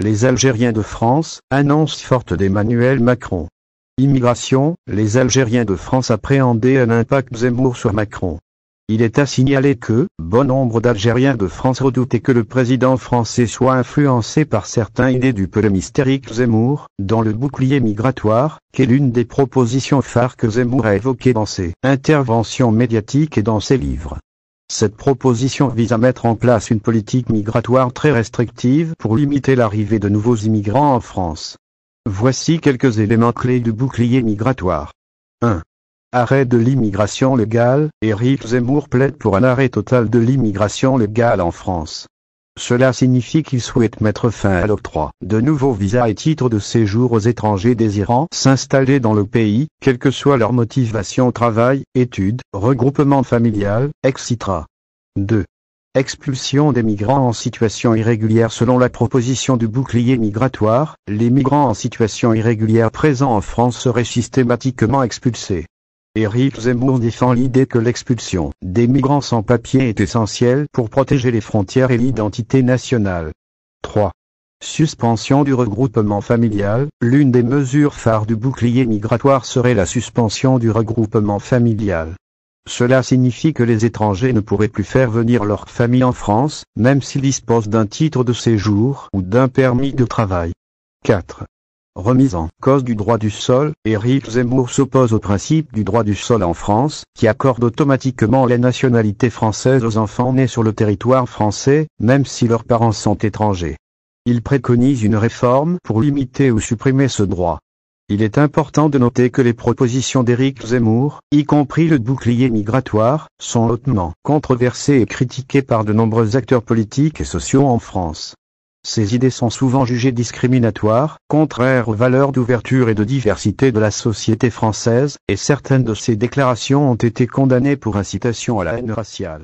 Les Algériens de France, annonce forte d'Emmanuel Macron. Immigration, les Algériens de France appréhendaient un impact Zemmour sur Macron. Il est à signaler que, bon nombre d'Algériens de France redoutaient que le président français soit influencé par certains idées du mystérique Zemmour, dans le bouclier migratoire, qu'est l'une des propositions phares que Zemmour a évoquées dans ses interventions médiatiques et dans ses livres. Cette proposition vise à mettre en place une politique migratoire très restrictive pour limiter l'arrivée de nouveaux immigrants en France. Voici quelques éléments clés du bouclier migratoire. 1. Arrêt de l'immigration légale, Eric Zemmour plaide pour un arrêt total de l'immigration légale en France. Cela signifie qu'ils souhaitent mettre fin à l'octroi de nouveaux visas et titres de séjour aux étrangers désirant s'installer dans le pays, quelle que soit leur motivation au travail, études, regroupement familial, etc. 2. Expulsion des migrants en situation irrégulière Selon la proposition du bouclier migratoire, les migrants en situation irrégulière présents en France seraient systématiquement expulsés. Eric Zemmour défend l'idée que l'expulsion des migrants sans papier est essentielle pour protéger les frontières et l'identité nationale. 3. Suspension du regroupement familial. L'une des mesures phares du bouclier migratoire serait la suspension du regroupement familial. Cela signifie que les étrangers ne pourraient plus faire venir leur famille en France, même s'ils disposent d'un titre de séjour ou d'un permis de travail. 4 remise en cause du droit du sol, Éric Zemmour s'oppose au principe du droit du sol en France, qui accorde automatiquement la nationalité française aux enfants nés sur le territoire français, même si leurs parents sont étrangers. Il préconise une réforme pour limiter ou supprimer ce droit. Il est important de noter que les propositions d'Éric Zemmour, y compris le bouclier migratoire, sont hautement controversées et critiquées par de nombreux acteurs politiques et sociaux en France. Ces idées sont souvent jugées discriminatoires, contraires aux valeurs d'ouverture et de diversité de la société française, et certaines de ces déclarations ont été condamnées pour incitation à la haine raciale.